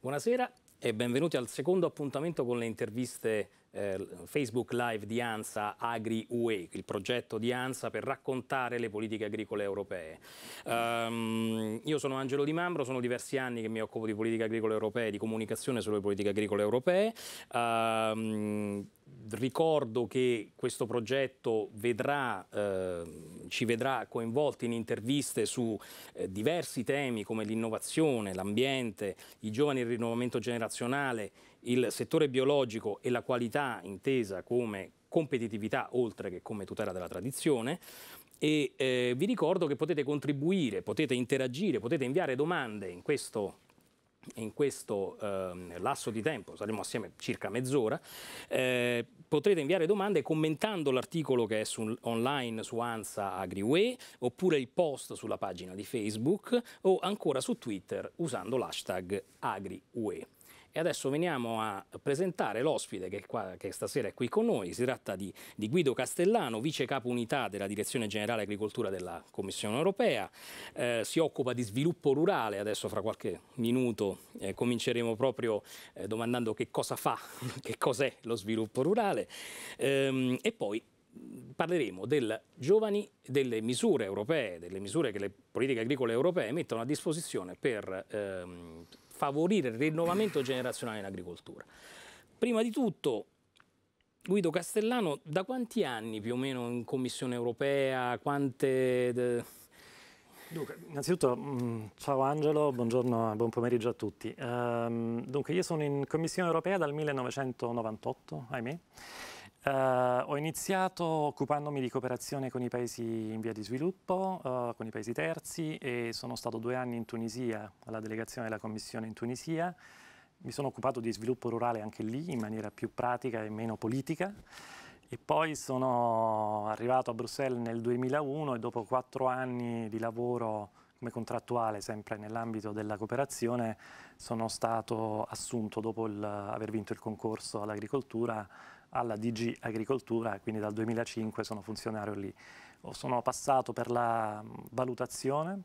Buonasera e benvenuti al secondo appuntamento con le interviste eh, Facebook Live di ANSA Agri UE, il progetto di ANSA per raccontare le politiche agricole europee. Um, io sono Angelo Di Mambro, sono diversi anni che mi occupo di politiche agricole europee, di comunicazione sulle politiche agricole europee. Um, ricordo che questo progetto vedrà, eh, ci vedrà coinvolti in interviste su eh, diversi temi come l'innovazione, l'ambiente, i giovani il rinnovamento generazionale, il settore biologico e la qualità intesa come competitività oltre che come tutela della tradizione e eh, vi ricordo che potete contribuire, potete interagire, potete inviare domande in questo in questo eh, lasso di tempo, saremo assieme circa mezz'ora, eh, potrete inviare domande commentando l'articolo che è su, online su ANSA AgriWay oppure il post sulla pagina di Facebook o ancora su Twitter usando l'hashtag AgriWay. E adesso veniamo a presentare l'ospite che, qua, che stasera è qui con noi. Si tratta di, di, Guido Castellano, vice capo unità della Direzione Generale Agricoltura della Commissione Europea. Eh, si occupa di sviluppo rurale. Adesso fra qualche minuto eh, cominceremo proprio eh, domandando che cosa fa, che cos'è lo sviluppo rurale. Ehm, e poi parleremo del giovani, delle misure europee, delle misure che le politiche agricole europee mettono a disposizione per ehm, favorire il rinnovamento generazionale in agricoltura. Prima di tutto, Guido Castellano, da quanti anni più o meno in Commissione europea, quante... Dunque, innanzitutto mm, ciao Angelo, buongiorno e buon pomeriggio a tutti. Ehm, dunque, io sono in Commissione europea dal 1998, ahimè. Uh, ho iniziato occupandomi di cooperazione con i paesi in via di sviluppo, uh, con i paesi terzi e sono stato due anni in Tunisia, alla delegazione della Commissione in Tunisia. Mi sono occupato di sviluppo rurale anche lì, in maniera più pratica e meno politica. E poi sono arrivato a Bruxelles nel 2001 e dopo quattro anni di lavoro come contrattuale, sempre nell'ambito della cooperazione, sono stato assunto dopo il, aver vinto il concorso all'agricoltura alla DG Agricoltura, quindi dal 2005 sono funzionario lì. Sono passato per la mm, valutazione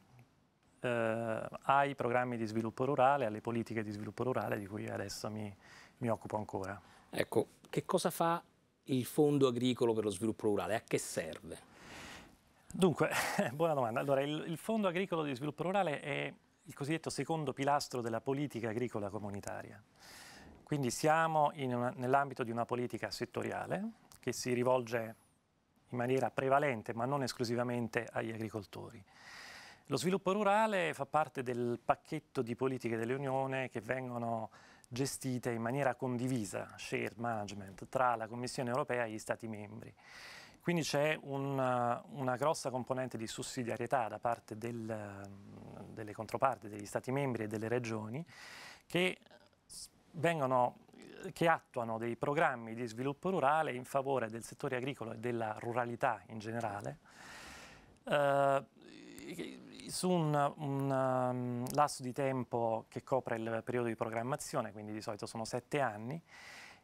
eh, ai programmi di sviluppo rurale, alle politiche di sviluppo rurale di cui adesso mi, mi occupo ancora. Ecco, che cosa fa il Fondo Agricolo per lo Sviluppo Rurale? A che serve? Dunque, buona domanda. Allora, il, il, Fondo Agricolo di Sviluppo Rurale è il cosiddetto secondo pilastro della politica agricola comunitaria. Quindi siamo nell'ambito di una politica settoriale che si rivolge in maniera prevalente, ma non esclusivamente, agli agricoltori. Lo sviluppo rurale fa parte del pacchetto di politiche dell'Unione che vengono gestite in maniera condivisa, shared management, tra la Commissione europea e gli Stati membri. Quindi c'è una, una, grossa componente di sussidiarietà da parte del, delle controparti, degli Stati membri e delle regioni, che vengono, che attuano dei programmi di sviluppo rurale in favore del settore agricolo e della ruralità in generale, eh, su un, un um, lasso di tempo che copre il periodo di programmazione, quindi di solito sono sette anni,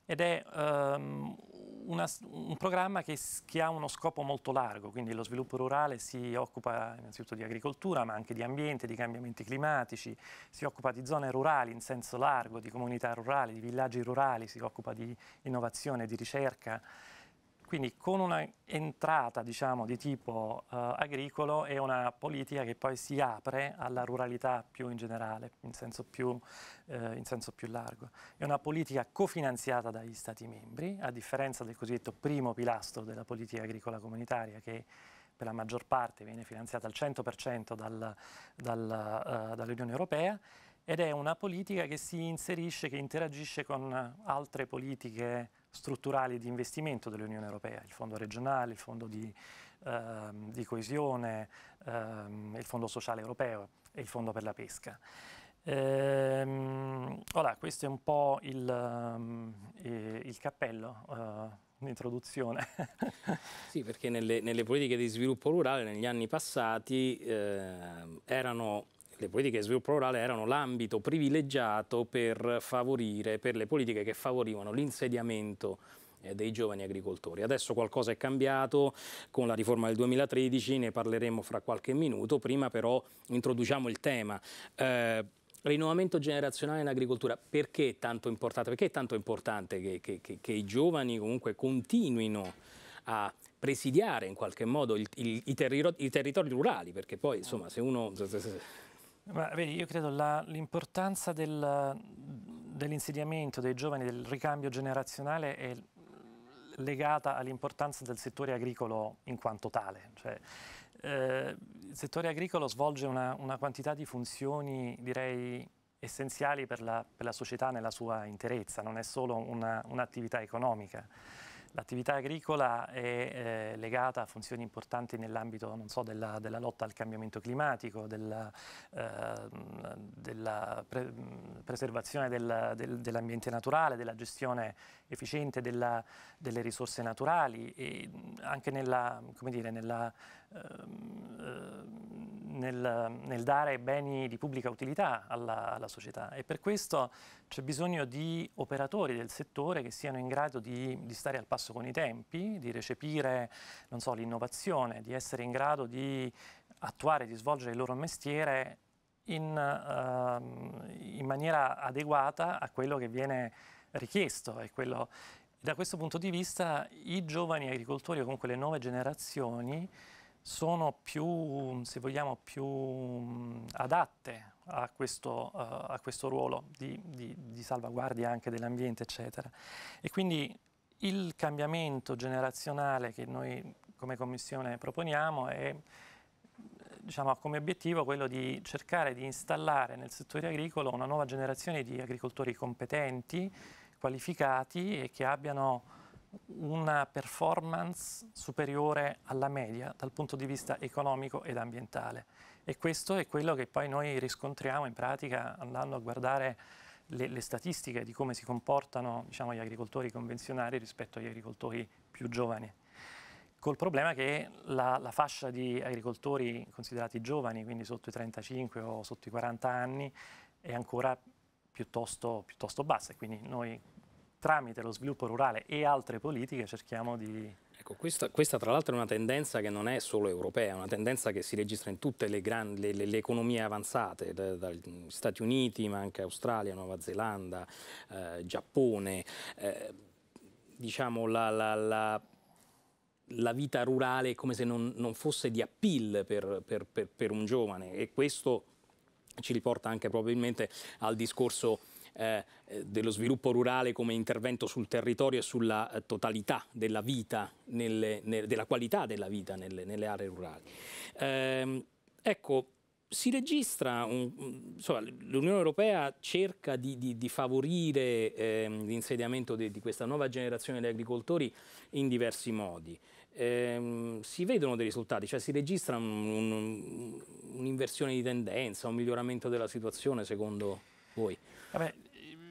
ed è um, una, un programma che, che, ha uno scopo molto largo, quindi lo sviluppo rurale si occupa innanzitutto di agricoltura, ma anche di ambiente, di cambiamenti climatici, si occupa di zone rurali in senso largo, di comunità rurali, di villaggi rurali, si occupa di innovazione, di ricerca. Quindi con un'entrata diciamo, di tipo eh, agricolo e una politica che poi si apre alla ruralità più in generale, in senso più, eh, in senso più largo. È una politica cofinanziata dagli Stati membri, a differenza del cosiddetto primo pilastro della politica agricola comunitaria che per la maggior parte viene finanziata al 100% dal, dal, uh, dall'Unione Europea ed è una politica che si inserisce, che interagisce con altre politiche strutturali di investimento dell'Unione Europea, il fondo regionale, il fondo di, ehm, di coesione, ehm, il fondo sociale europeo e il fondo per la pesca. Ehm, ora, questo è un po' il, ehm, eh, il cappello. Eh, un'introduzione. sì, perché nelle, nelle, politiche di sviluppo rurale negli anni passati eh, erano le politiche di sviluppo rurale erano l'ambito privilegiato per favorire, per le politiche che favorivano l'insediamento eh, dei giovani agricoltori. Adesso qualcosa è cambiato con la riforma del 2013, ne parleremo fra qualche minuto, prima però introduciamo il tema. Eh, Rinnovamento generazionale in agricoltura, perché è tanto importante? è tanto importante che, che, che, che i giovani comunque continuino a presidiare in qualche modo il, il, i, terri, i, territori rurali? Perché poi insomma se uno... Se, se, se, ma vedi, io credo l'importanza del, dell'insediamento dei giovani, del ricambio generazionale è legata all'importanza del settore agricolo in quanto tale. Cioè, eh, il settore agricolo svolge una, una, quantità di funzioni, direi, essenziali per la, per la società nella sua interezza, non è solo un'attività un economica. L'attività agricola è eh, legata a funzioni importanti nell'ambito so, della, della, lotta al cambiamento climatico, della, eh, della pre preservazione del, del, dell'ambiente naturale, della gestione efficiente della, delle risorse naturali e anche nella, dire, nella Ehm, eh, nel, nel, dare beni di pubblica utilità alla, alla società e per questo c'è bisogno di operatori del settore che siano in grado di, di stare al passo con i tempi, di recepire so, l'innovazione, di essere in grado di attuare, di svolgere il loro mestiere in, uh, in maniera adeguata a quello che viene richiesto e quello, da questo punto di vista i giovani agricoltori o comunque le nuove generazioni sono più, se vogliamo, più mm, adatte a questo, uh, a questo ruolo di, di, di, salvaguardia anche dell'ambiente, eccetera. E quindi il cambiamento generazionale che noi come Commissione proponiamo è diciamo, come obiettivo quello di cercare di installare nel settore agricolo una nuova generazione di agricoltori competenti, qualificati e che abbiano una performance superiore alla media dal punto di vista economico ed ambientale. E questo è quello che poi noi riscontriamo in pratica andando a guardare le, le statistiche di come si comportano diciamo, gli agricoltori convenzionali rispetto agli agricoltori più giovani. Col problema che la, la fascia di agricoltori considerati giovani, quindi sotto i 35 o sotto i 40 anni, è ancora piuttosto, piuttosto bassa e quindi noi tramite lo sviluppo rurale e altre politiche cerchiamo di... Ecco, questa, questa tra l'altro è una tendenza che non è solo europea, è una tendenza che si registra in tutte le, grandi, le, le, le economie avanzate, dagli Stati Uniti, ma anche Australia, Nuova Zelanda, eh, Giappone. Eh, diciamo la, la, la la vita rurale è come se non, non fosse di appeal per, per, per, per, un giovane e questo ci riporta anche probabilmente al discorso eh, dello sviluppo rurale come intervento sul territorio e sulla eh, totalità della vita, nelle, ne, della qualità della vita nelle, nelle aree rurali. Eh, ecco, si registra, l'Unione Europea cerca di, di, di favorire eh, l'insediamento di, di, questa nuova generazione di agricoltori in diversi modi. Eh, si vedono dei risultati, cioè si registra un'inversione un, un di tendenza, un miglioramento della situazione secondo voi? Vabbè,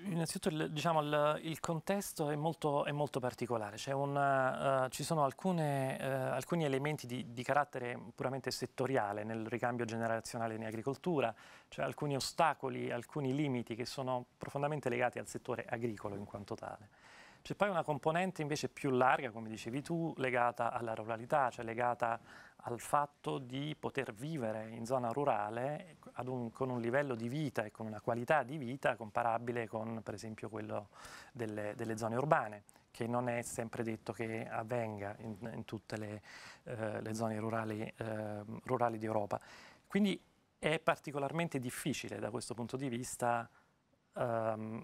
innanzitutto il, diciamo, il, il contesto è molto, è molto particolare, una, uh, eh, ci sono alcune, uh, alcuni elementi di, di, carattere puramente settoriale nel ricambio generazionale in agricoltura, cioè alcuni ostacoli, alcuni limiti che sono profondamente legati al settore agricolo in quanto tale. C'è poi una componente invece più larga, come dicevi tu, legata alla ruralità, cioè legata al fatto di poter vivere in zona rurale un, con un livello di vita e con una qualità di vita comparabile con per esempio quello delle, delle zone urbane, che non è sempre detto che avvenga in, in tutte le, eh, le, zone rurali, eh, rurali d'Europa. Quindi è particolarmente difficile da questo punto di vista ehm,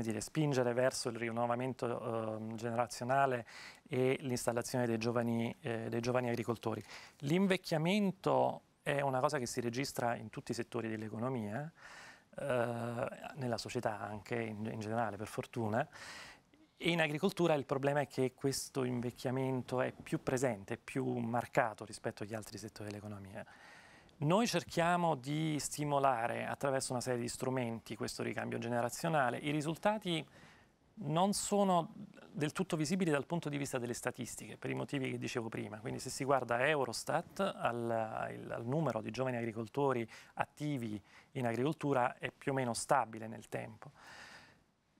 dire, spingere verso il rinnovamento ehm, generazionale e l'installazione dei, eh, dei giovani agricoltori. L'invecchiamento è una cosa che si registra in tutti i settori dell'economia, eh, nella società anche in, in, generale per fortuna, e in agricoltura il problema è che questo invecchiamento è più presente, è più marcato rispetto agli altri settori dell'economia. Noi cerchiamo di stimolare attraverso una serie di strumenti questo ricambio generazionale. I risultati non sono del tutto visibili dal punto di vista delle statistiche, per i motivi che dicevo prima. Quindi se si guarda Eurostat al, al, numero di giovani agricoltori attivi in agricoltura è più o meno stabile nel tempo.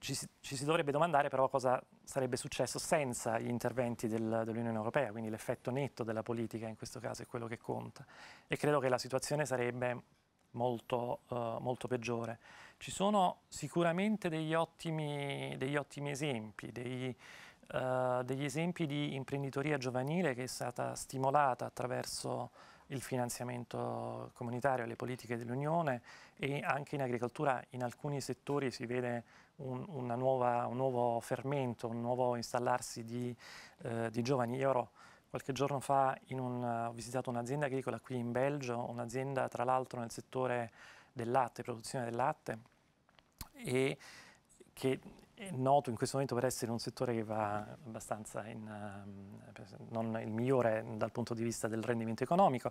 Ci si, ci si, dovrebbe domandare però cosa sarebbe successo senza gli interventi del, dell'Unione Europea, quindi l'effetto netto della politica in questo caso è quello che conta e credo che la situazione sarebbe molto, uh, molto peggiore. Ci sono sicuramente degli ottimi, degli ottimi esempi, dei, uh, eh, degli esempi di imprenditoria giovanile che è stata stimolata attraverso il finanziamento comunitario le politiche dell'Unione e anche in agricoltura in alcuni settori si vede un, nuova, un, nuovo fermento, un nuovo installarsi di, eh, di giovani. Io ero qualche giorno fa un, ho visitato un'azienda agricola qui in Belgio, un'azienda tra l'altro nel settore del latte, produzione del latte, e che è noto in questo momento per essere un settore che va abbastanza in, um, non il migliore dal punto di vista del rendimento economico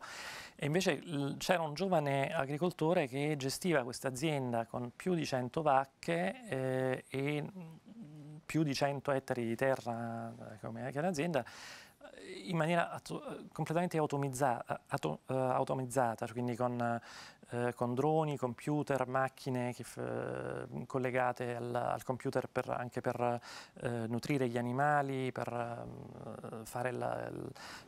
e invece c'era un giovane agricoltore che gestiva questa azienda con più di 100 vacche eh, e mm, più di 100 ettari di terra eh, come l'azienda eh, in maniera completamente automizzata, eh, auto, uh, automizzata quindi con eh, con droni, computer, macchine che, mm, collegate al, al computer per, anche per eh, nutrire gli animali, per eh, fare la,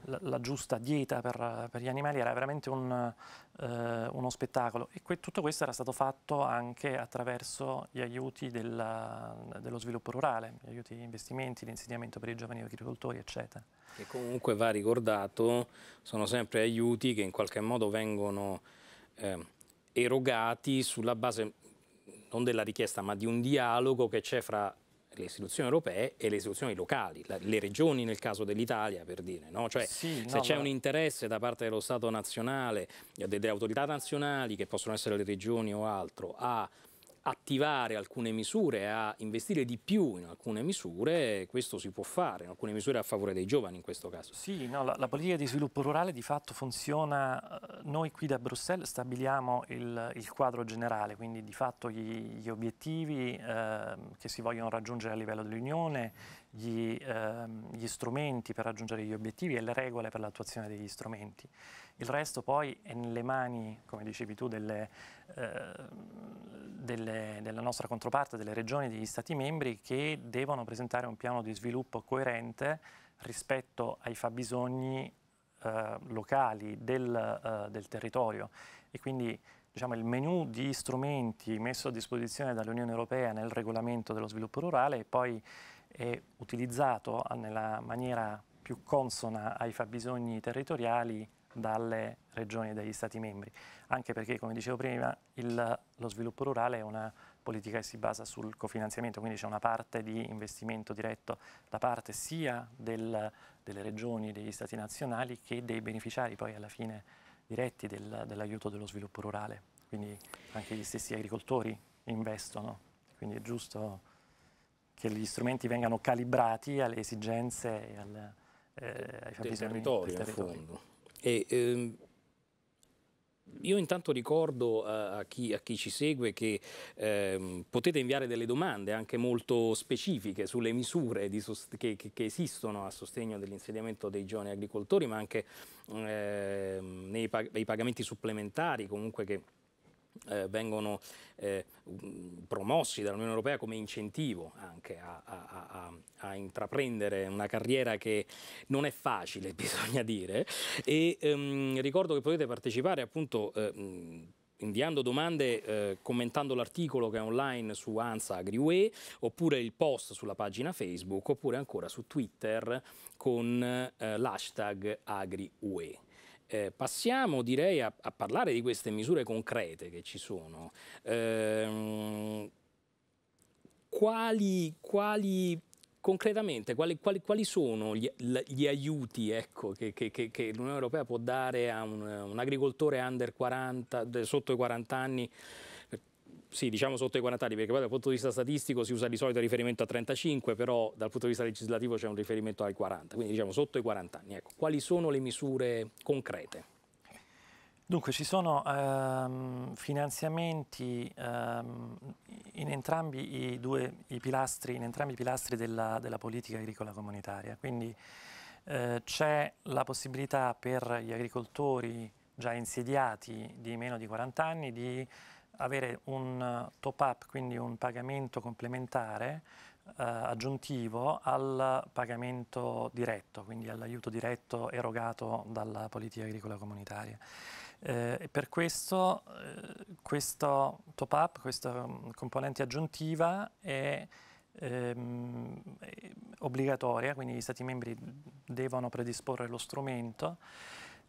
la, la, giusta dieta per, per, gli animali, era veramente un, eh, uno spettacolo. E que tutto questo era stato fatto anche attraverso gli aiuti della, dello sviluppo rurale, gli aiuti di investimenti, l'insediamento per i giovani agricoltori, eccetera. Che comunque va ricordato, sono sempre aiuti che in qualche modo vengono eh, erogati sulla base non della richiesta ma di un dialogo che c'è fra le istituzioni europee e le istituzioni locali, le regioni nel caso dell'Italia per dire, no? cioè, sì, se c'è ma... un interesse da parte dello Stato nazionale, delle autorità nazionali che possono essere le regioni o altro, a attivare alcune misure, a investire di più in alcune misure, questo si può fare, in alcune misure a favore dei giovani in questo caso. Sì, no, la, la, politica di sviluppo rurale di fatto funziona, eh, noi qui da Bruxelles stabiliamo il, il quadro generale, quindi di fatto gli, gli obiettivi eh, che si vogliono raggiungere a livello dell'Unione, gli, eh, gli strumenti per raggiungere gli obiettivi e le regole per l'attuazione degli strumenti. Il resto poi è nelle mani, come dicevi tu, delle Ehm, delle, della nostra controparte, delle regioni, degli Stati membri che devono presentare un piano di sviluppo coerente rispetto ai fabbisogni eh, locali del, eh, del, territorio e quindi diciamo, il menu di strumenti messo a disposizione dall'Unione Europea nel regolamento dello sviluppo rurale poi è utilizzato nella maniera più consona ai fabbisogni territoriali dalle regioni e dagli Stati membri, anche perché, come dicevo prima, il, lo sviluppo rurale è una politica che si basa sul cofinanziamento, quindi c'è una parte di investimento diretto da parte sia del, delle regioni, e degli Stati nazionali che dei beneficiari poi alla fine diretti del, dell'aiuto dello sviluppo rurale, quindi anche gli stessi agricoltori investono, quindi è giusto che gli strumenti vengano calibrati alle esigenze e al, eh, ai fabbisogni del territorio. Del territorio. E, ehm, io intanto ricordo a, a, chi, a, chi, ci segue che ehm, potete inviare delle domande anche molto specifiche sulle misure che, che, esistono a sostegno dell'insediamento dei giovani agricoltori, ma anche ehm, nei pag pagamenti supplementari comunque che eh, vengono eh, promossi dall'Unione Europea come incentivo anche a, a, a, a, intraprendere una carriera che non è facile, bisogna dire. E ehm, ricordo che potete partecipare appunto. Eh, inviando domande, eh, commentando l'articolo che è online su Ansa AgriUE, oppure il post sulla pagina Facebook, oppure ancora su Twitter con eh, l'hashtag AgriUE. Eh, passiamo direi a, a, parlare di queste misure concrete che ci sono. Eh, quali, quali concretamente quali, quali, quali sono gli, gli aiuti ecco, che, che, che l'Unione Europea può dare a un, un agricoltore under 40, sotto i 40 anni sì, diciamo sotto i 40 anni, perché poi dal punto di vista statistico si usa di solito il riferimento a 35, però dal punto di vista legislativo c'è un riferimento ai 40, quindi diciamo sotto i 40 anni. Ecco, quali sono le misure concrete? Dunque, ci sono ehm, finanziamenti ehm, in entrambi i due i pilastri, in entrambi i pilastri della, della politica agricola comunitaria, quindi eh, c'è la possibilità per gli agricoltori già insediati di meno di 40 anni di avere un eh, top up, quindi un pagamento complementare eh, aggiuntivo al pagamento diretto, quindi all'aiuto diretto erogato dalla politica agricola comunitaria. Eh, per questo, eh, questo top up, questa mm, componente aggiuntiva è ehm, obbligatoria, quindi gli Stati membri devono predisporre lo strumento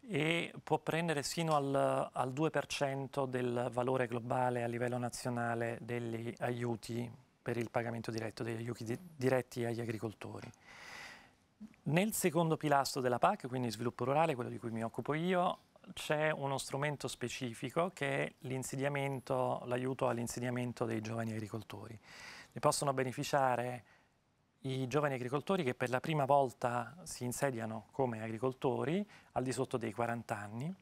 e può prendere sino al, al 2% del valore globale a livello nazionale degli aiuti per il pagamento diretto, degli aiuti diretti agli agricoltori. Nel secondo pilastro della PAC, quindi sviluppo rurale, quello di cui mi occupo io, c'è uno strumento specifico che è l'insediamento, l'aiuto all'insediamento dei giovani agricoltori. Ne possono beneficiare i giovani agricoltori che per la prima volta si insediano come agricoltori al di sotto dei 40 anni.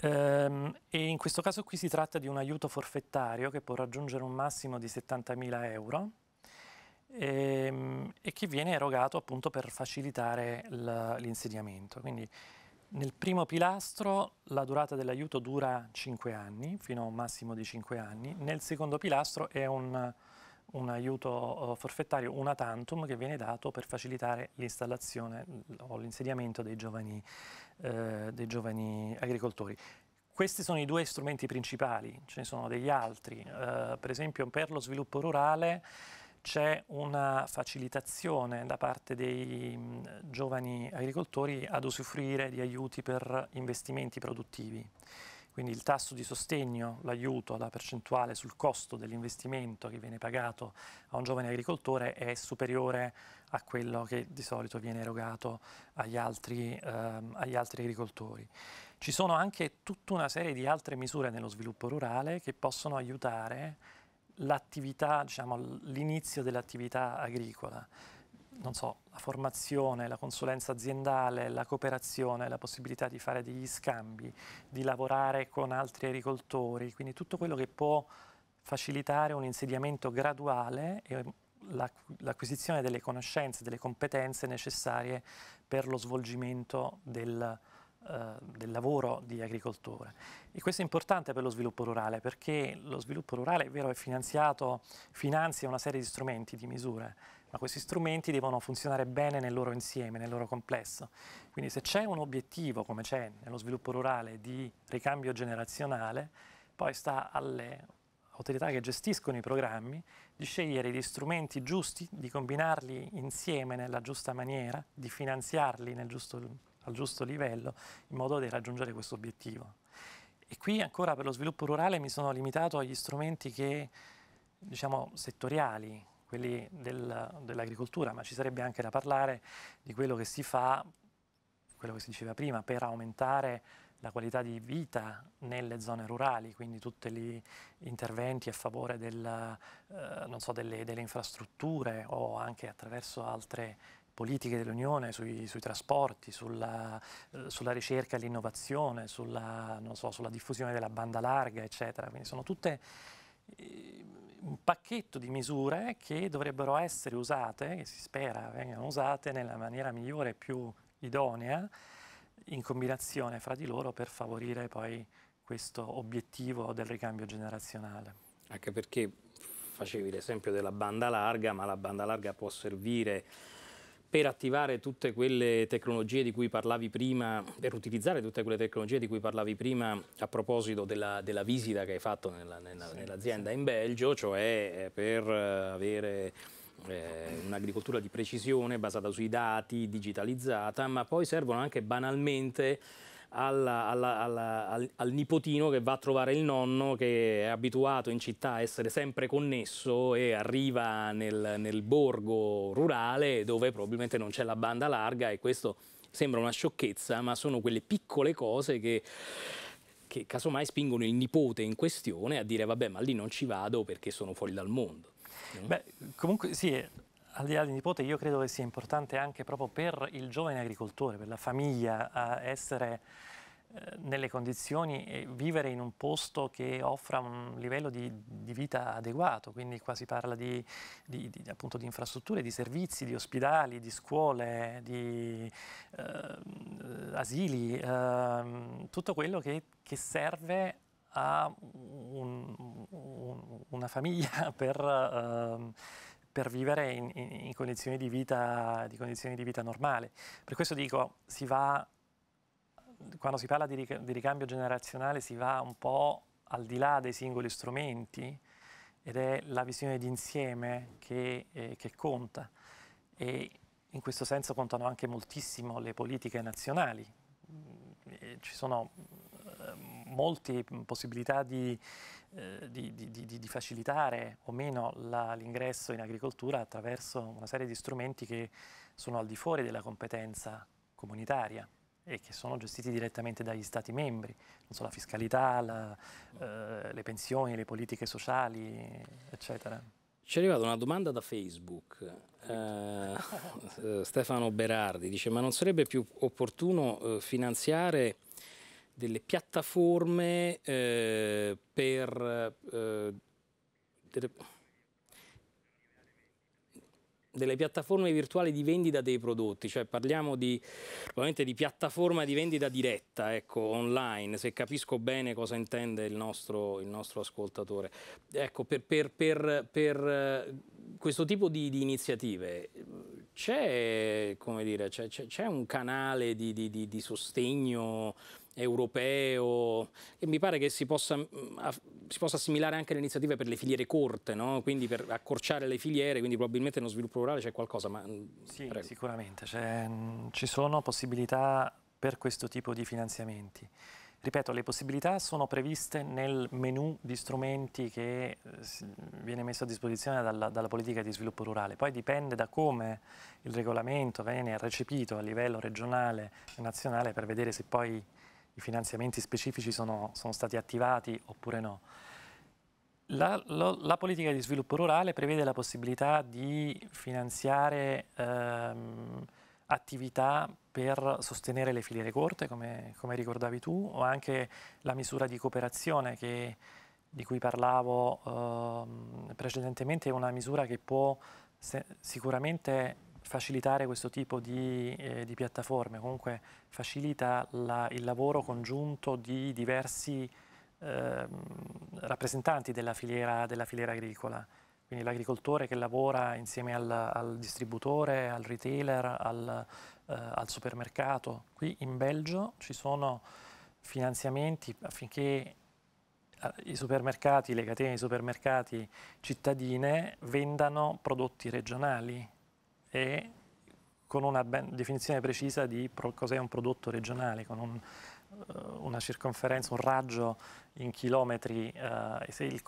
Ehm, e in questo caso qui si tratta di un aiuto forfettario che può raggiungere un massimo di 70.000 euro ehm, e che viene erogato appunto per facilitare l'insediamento. Quindi nel primo pilastro la durata dell'aiuto dura 5 anni, fino a un massimo di 5 anni, nel secondo pilastro è un un aiuto eh, forfettario, una tantum, che viene dato per facilitare l'installazione o l'insediamento dei giovani, eh, dei giovani agricoltori. Questi sono i due strumenti principali, ce ne sono degli altri, eh, per esempio per lo sviluppo rurale c'è una facilitazione da parte dei mh, mm, giovani agricoltori ad usufruire di aiuti per investimenti produttivi. Quindi il tasso di sostegno, l'aiuto, la percentuale sul costo dell'investimento che viene pagato a un giovane agricoltore è superiore a quello che di solito viene erogato agli altri, ehm, agli altri agricoltori. Ci sono anche tutta una serie di altre misure nello sviluppo rurale che possono aiutare l'attività, diciamo, l'inizio dell'attività agricola non so, la formazione, la consulenza aziendale, la cooperazione, la possibilità di fare degli scambi, di lavorare con altri agricoltori, quindi tutto quello che può facilitare un insediamento graduale e l'acquisizione delle conoscenze, delle competenze necessarie per lo svolgimento del, eh, del lavoro di agricoltore. E questo è importante per lo sviluppo rurale perché lo sviluppo rurale è vero è finanziato, finanzia una serie di strumenti, di misure, ma questi strumenti devono funzionare bene nel loro insieme, nel loro complesso. Quindi se c'è un obiettivo, come c'è nello sviluppo rurale, di ricambio generazionale, poi sta alle autorità che gestiscono i programmi di scegliere gli strumenti giusti, di combinarli insieme nella giusta maniera, di finanziarli giusto, al giusto livello in modo da raggiungere questo obiettivo. E qui ancora per lo sviluppo rurale mi sono limitato agli strumenti che, diciamo, settoriali, quelli del, dell'agricoltura, ma ci sarebbe anche da parlare di quello che si fa, quello che si diceva prima, per aumentare la qualità di vita nelle zone rurali, quindi tutti gli interventi a favore del, eh, so, delle, delle, infrastrutture o anche attraverso altre politiche dell'Unione sui, sui, trasporti, sulla, eh, sulla ricerca e l'innovazione, sulla, so, sulla, diffusione della banda larga, eccetera. Quindi sono tutte... Eh, un pacchetto di misure che dovrebbero essere usate, che si spera vengano usate nella maniera migliore e più idonea, in combinazione fra di loro per favorire poi questo obiettivo del ricambio generazionale. Anche perché facevi l'esempio della banda larga, ma la banda larga può servire per attivare tutte quelle tecnologie di cui parlavi prima, per utilizzare tutte quelle tecnologie di cui parlavi prima a proposito della, della visita che hai fatto nell'azienda nella, sì, nell sì. in Belgio, cioè eh, per eh, avere eh, un'agricoltura di precisione basata sui dati, digitalizzata, ma poi servono anche banalmente alla, alla, alla, al, al, nipotino che va a trovare il nonno che è abituato in città a essere sempre connesso e arriva nel, nel borgo rurale dove probabilmente non c'è la banda larga e questo sembra una sciocchezza, ma sono quelle piccole cose che che casomai spingono il nipote in questione a dire vabbè ma lì non ci vado perché sono fuori dal mondo. Beh, comunque sì, al di là di nipote, io credo che sia importante anche proprio per il giovane agricoltore, per la famiglia, essere eh, nelle condizioni e vivere in un posto che offra un livello di, di vita adeguato, quindi qua si parla di, di, di, appunto di infrastrutture, di servizi, di ospedali, di scuole, di eh, asili, eh, tutto quello che, che serve a un, un, una famiglia per... Eh, per vivere in, in, in condizioni, di vita, di condizioni di vita normale. Per questo dico, si va, quando si parla di, ric di ricambio generazionale si va un po' al di là dei singoli strumenti ed è la visione d'insieme che, eh, che, conta e in questo senso contano anche moltissimo le politiche nazionali. Mm, e ci sono ehm, molte possibilità di, eh, di, di, di facilitare o meno l'ingresso in agricoltura attraverso una serie di strumenti che sono al di fuori della competenza comunitaria e che sono gestiti direttamente dagli Stati membri, non so, la fiscalità, la, eh, le pensioni, le politiche sociali, eccetera. Ci è arrivata una domanda da Facebook. Eh, eh Stefano Berardi dice: Ma non sarebbe più opportuno eh, finanziare delle piattaforme eh, per... Eh, delle, piattaforme virtuali di vendita dei prodotti, cioè parliamo di, di piattaforma di vendita diretta, ecco, online, se capisco bene cosa intende il nostro, il nostro ascoltatore. Ecco, per, per, per, per eh, questo tipo di, di iniziative c'è, un canale di, di, di sostegno europeo e mi pare che si possa, mm, si possa assimilare anche le iniziative per le filiere corte, no? quindi per accorciare le filiere, quindi probabilmente nello sviluppo rurale c'è qualcosa. Ma... Mm, sì, prego. sicuramente, cioè, ci sono possibilità per questo tipo di finanziamenti. Ripeto, le possibilità sono previste nel menu di strumenti che eh, viene messo a disposizione dalla, dalla, politica di sviluppo rurale. Poi dipende da come il regolamento viene recepito a livello regionale e nazionale per vedere se poi i finanziamenti specifici sono, sono stati attivati oppure no. La, la, la, politica di sviluppo rurale prevede la possibilità di finanziare ehm, attività per sostenere le filiere corte, come, come, ricordavi tu, o anche la misura di cooperazione che, di cui parlavo ehm, precedentemente, è una misura che può se, sicuramente facilitare questo tipo di, eh, di piattaforme, comunque facilita la, il lavoro congiunto di diversi eh, rappresentanti della filiera, della filiera agricola, quindi l'agricoltore che lavora insieme al, al distributore, al retailer, al, eh, al, supermercato. Qui in Belgio ci sono finanziamenti affinché eh, i supermercati, le catene di supermercati cittadine vendano prodotti regionali e con una definizione precisa di cos'è un prodotto regionale, con un, eh, una circonferenza, un raggio in chilometri eh, se il,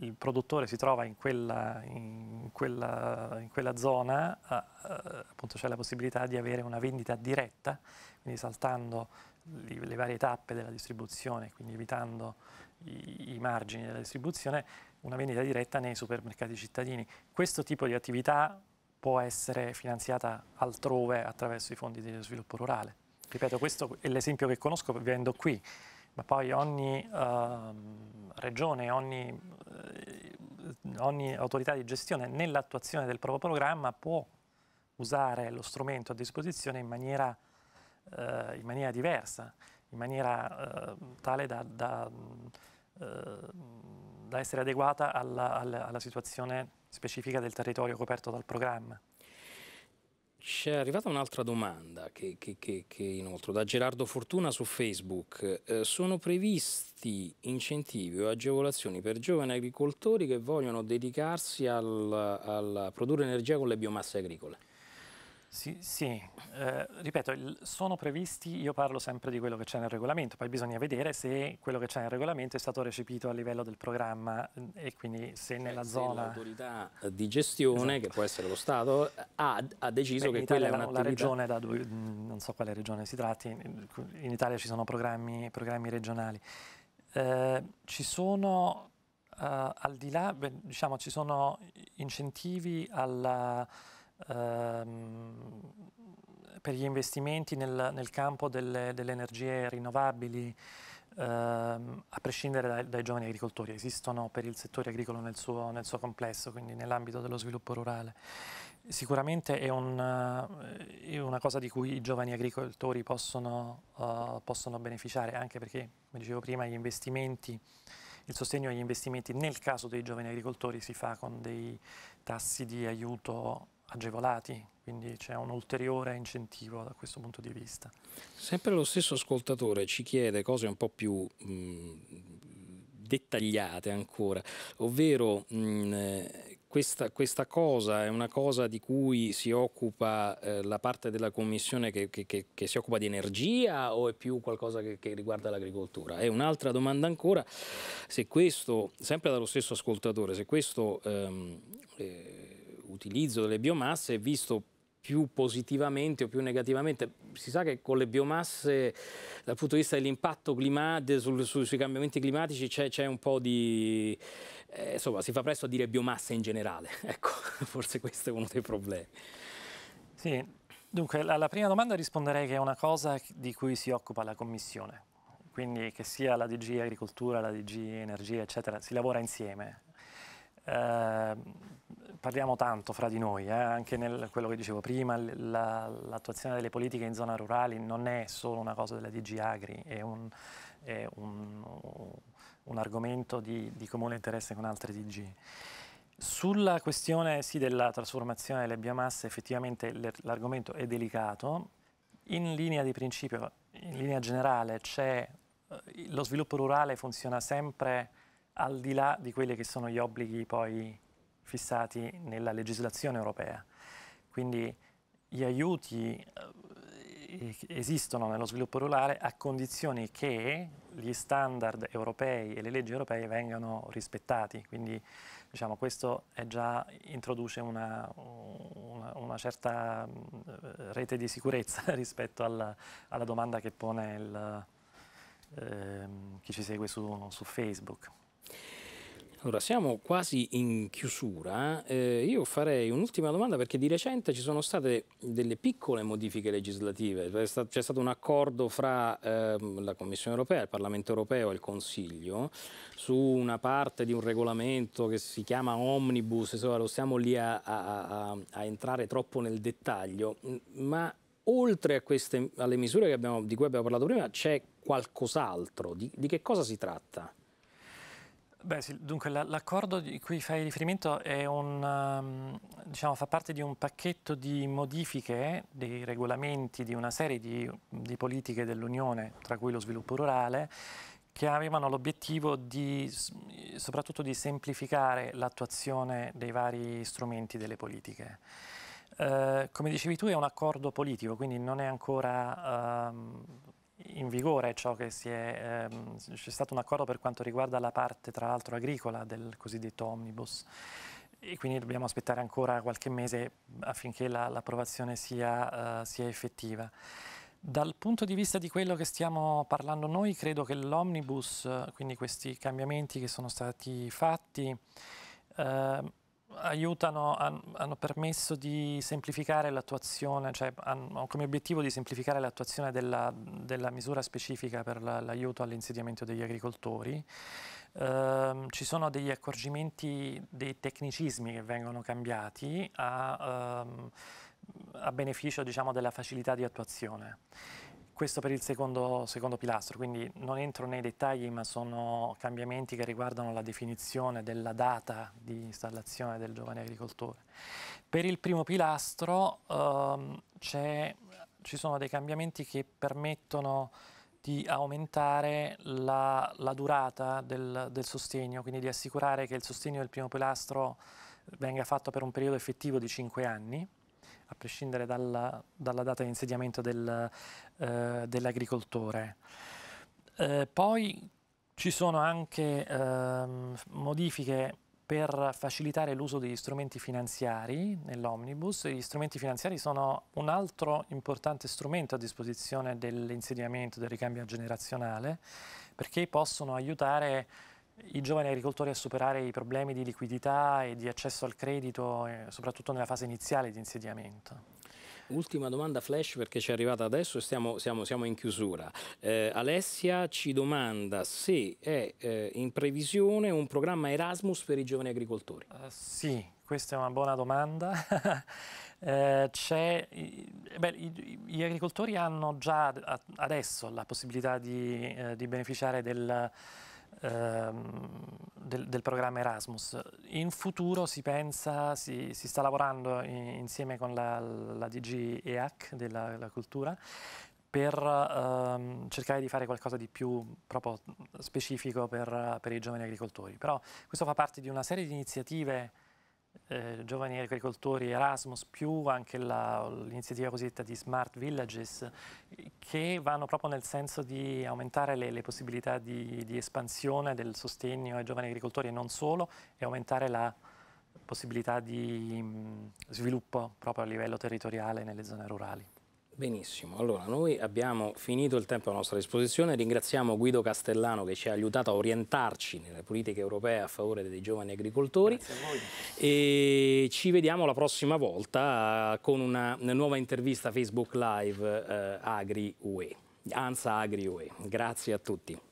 il, produttore si trova in quella, in quella, in quella zona eh, appunto c'è la possibilità di avere una vendita diretta, quindi saltando li, le varie tappe della distribuzione, quindi evitando i, i margini della distribuzione, una vendita diretta nei supermercati cittadini. Questo tipo di attività può essere finanziata altrove attraverso i fondi di sviluppo rurale. Ripeto, questo è l'esempio che conosco vivendo qui, ma poi ogni uh, regione, ogni, uh, ogni autorità di gestione nell'attuazione del proprio programma può usare lo strumento a disposizione in maniera, uh, in maniera diversa, in maniera eh, tale da, da, da, essere adeguata alla, alla, alla situazione specifica del territorio coperto dal programma. C'è arrivata un'altra domanda che, che, che, che, inoltre da Gerardo Fortuna su Facebook. Eh, sono previsti incentivi o agevolazioni per giovani agricoltori che vogliono dedicarsi al, al produrre energia con le biomasse agricole? Sì, sì. Eh, ripeto, il, sono previsti, io parlo sempre di quello che c'è nel regolamento, poi bisogna vedere se quello che c'è nel regolamento è stato recepito a livello del programma mm, e quindi se cioè, nella se zona... L'autorità eh, di gestione, esatto. che può essere lo Stato, ha, ha deciso Beh, che in quella è un'attività... La regione, da due, mm, non so quale regione si tratti, in Italia ci sono programmi, programmi regionali. Eh, ci sono, eh, al di là, beh, diciamo, ci sono incentivi alla ehm, per gli investimenti nel, nel campo delle, delle, energie rinnovabili, ehm, a prescindere dai, dai, giovani agricoltori, esistono per il settore agricolo nel suo, nel suo complesso, quindi nell'ambito dello sviluppo rurale. Sicuramente è, un, eh, è, una cosa di cui i giovani agricoltori possono, uh, possono, beneficiare, anche perché, come dicevo prima, gli investimenti il sostegno agli investimenti nel caso dei giovani agricoltori si fa con dei tassi di aiuto agevolati, quindi c'è un ulteriore incentivo da questo punto di vista. Sempre lo stesso ascoltatore ci chiede cose un po' più mh, mm, dettagliate ancora, ovvero mh, mm, questa, questa, cosa è una cosa di cui si occupa eh, la parte della commissione che, che, che, che, si occupa di energia o è più qualcosa che, riguarda l'agricoltura? E un'altra domanda ancora, se questo, sempre dallo stesso ascoltatore, se questo ehm, eh, utilizzo delle biomasse visto più positivamente o più negativamente. Si sa che con le biomasse, dal punto di vista dell'impatto climatico, sul, su, sui cambiamenti climatici, c'è, un po' di... Eh, insomma, si fa presto a dire biomasse in generale. Ecco, forse questo è uno dei problemi. Sì, dunque alla prima domanda risponderei che è una cosa di cui si occupa la Commissione. Quindi che sia la DG Agricoltura, la DG Energia, eccetera, si lavora insieme. Uh, parliamo tanto fra di noi, eh? anche nel, quello che dicevo prima, l'attuazione delle politiche in zona rurale non è solo una cosa della DG Agri, è un, è un, un argomento di, di, comune interesse con altre DG. Sulla questione sì, della trasformazione delle biomasse, effettivamente l'argomento è delicato. In linea di principio, in linea generale, eh, lo sviluppo rurale funziona sempre al di là di quelli che sono gli obblighi poi fissati nella legislazione europea. Quindi gli aiuti eh, esistono nello sviluppo rurale a condizioni che gli standard europei e le leggi europee vengano rispettati. Quindi diciamo, questo già introduce una, una, una, certa eh, rete di sicurezza rispetto alla, alla domanda che pone il, eh, chi ci segue su, su Facebook. Allora, siamo quasi in chiusura. Eh, io farei un'ultima domanda perché di recente ci sono state delle piccole modifiche legislative. C'è stato un accordo fra ehm, la Commissione europea, il Parlamento europeo e il Consiglio su una parte di un regolamento che si chiama omnibus. Insomma, lo stiamo lì a, a, a, a entrare troppo nel dettaglio. Mm, ma oltre queste, alle misure abbiamo, di cui abbiamo parlato prima, c'è qualcos'altro. Di, di che cosa si tratta? Beh, sì, dunque l'accordo di cui fai riferimento un, ehm, diciamo, fa parte di un pacchetto di modifiche dei regolamenti di una serie di, di politiche dell'Unione, tra cui lo sviluppo rurale, che avevano l'obiettivo di, soprattutto di semplificare l'attuazione dei vari strumenti delle politiche. Eh, come dicevi tu è un accordo politico, quindi non è ancora... Ehm, in vigore ciò che si è, ehm, c'è stato un accordo per quanto riguarda la parte tra l'altro agricola del cosiddetto omnibus e quindi dobbiamo aspettare ancora qualche mese affinché l'approvazione sia, uh, sia effettiva. Dal punto di vista di quello che stiamo parlando noi, credo che l'omnibus, quindi questi cambiamenti che sono stati fatti, eh, aiutano, hanno permesso di semplificare l'attuazione, cioè hanno come obiettivo di semplificare l'attuazione della, della, misura specifica per l'aiuto all'insediamento degli agricoltori. Eh, ci sono degli accorgimenti, dei tecnicismi che vengono cambiati a, ehm, a beneficio diciamo, della facilità di attuazione. Questo per il secondo, secondo, pilastro, quindi non entro nei dettagli ma sono cambiamenti che riguardano la definizione della data di installazione del giovane agricoltore. Per il primo pilastro ehm, ci sono dei cambiamenti che permettono di aumentare la, la durata del, del, sostegno, quindi di assicurare che il sostegno del primo pilastro venga fatto per un periodo effettivo di 5 anni a prescindere dalla, dalla data di insediamento del, eh, dell'agricoltore. Eh, poi ci sono anche ehm, modifiche per facilitare l'uso degli strumenti finanziari nell'omnibus. Gli strumenti finanziari sono un altro importante strumento a disposizione dell'insediamento del ricambio generazionale perché possono aiutare i giovani agricoltori a superare i problemi di liquidità e di accesso al credito, eh, soprattutto nella fase iniziale di insediamento? Ultima domanda flash perché ci è arrivata adesso e stiamo, siamo, siamo in chiusura. Eh, Alessia ci domanda se è eh, in previsione un programma Erasmus per i giovani agricoltori. Uh, sì, questa è una buona domanda. eh, beh, i, gli agricoltori hanno già adesso la possibilità di, eh, di beneficiare del Ehm, del, del, programma Erasmus. In futuro si pensa, si, si sta lavorando in, insieme con la, la DG EAC della cultura per ehm, cercare di fare qualcosa di più proprio specifico per, per i giovani agricoltori. Però questo fa parte di una serie di iniziative eh, giovani agricoltori Erasmus, più anche l'iniziativa cosiddetta di Smart Villages, che vanno proprio nel senso di aumentare le, le possibilità di, di, espansione del sostegno ai giovani agricoltori e non solo, e aumentare la possibilità di mh, mm, sviluppo proprio a livello territoriale nelle zone rurali. Benissimo, allora noi abbiamo finito il tempo a nostra disposizione, ringraziamo Guido Castellano che ci ha aiutato a orientarci nelle politiche europee a favore dei giovani agricoltori Grazie a e ci vediamo la prossima volta eh, con una, nuova intervista Facebook Live eh, Agri UE, ANSA Agri UE. Grazie a tutti.